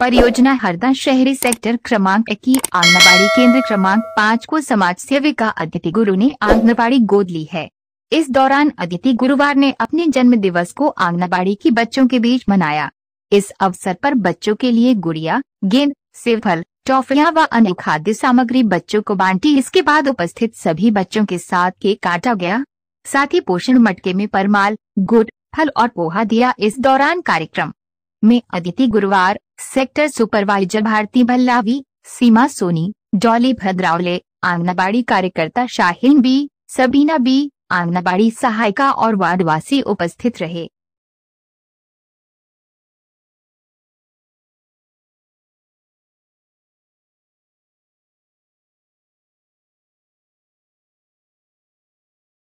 परियोजना हरदा शहरी सेक्टर क्रमांक एक की आंगनबाड़ी केंद्र क्रमांक पाँच को समाज का अदिति गुरु ने आंगनबाड़ी गोद ली है इस दौरान अदिति गुरुवार ने अपने जन्म दिवस को आंगनबाड़ी की बच्चों के बीच मनाया इस अवसर पर बच्चों के लिए गुड़िया गेंद सिवफल टॉफिया व अन्य खाद्य सामग्री बच्चों को बांटी इसके बाद उपस्थित सभी बच्चों के साथ केक काटा गया साथ ही पोषण मटके में परमाल गुड़ फल और पोहा दिया इस दौरान कार्यक्रम में अदिति गुरुवार सेक्टर सुपरवाइजर भारती भल्लावी सीमा सोनी डॉली भद्रावले आंगनबाड़ी कार्यकर्ता शाहिन बी सबीना बी आंगनबाड़ी सहायिका और वार्डवासी उपस्थित रहे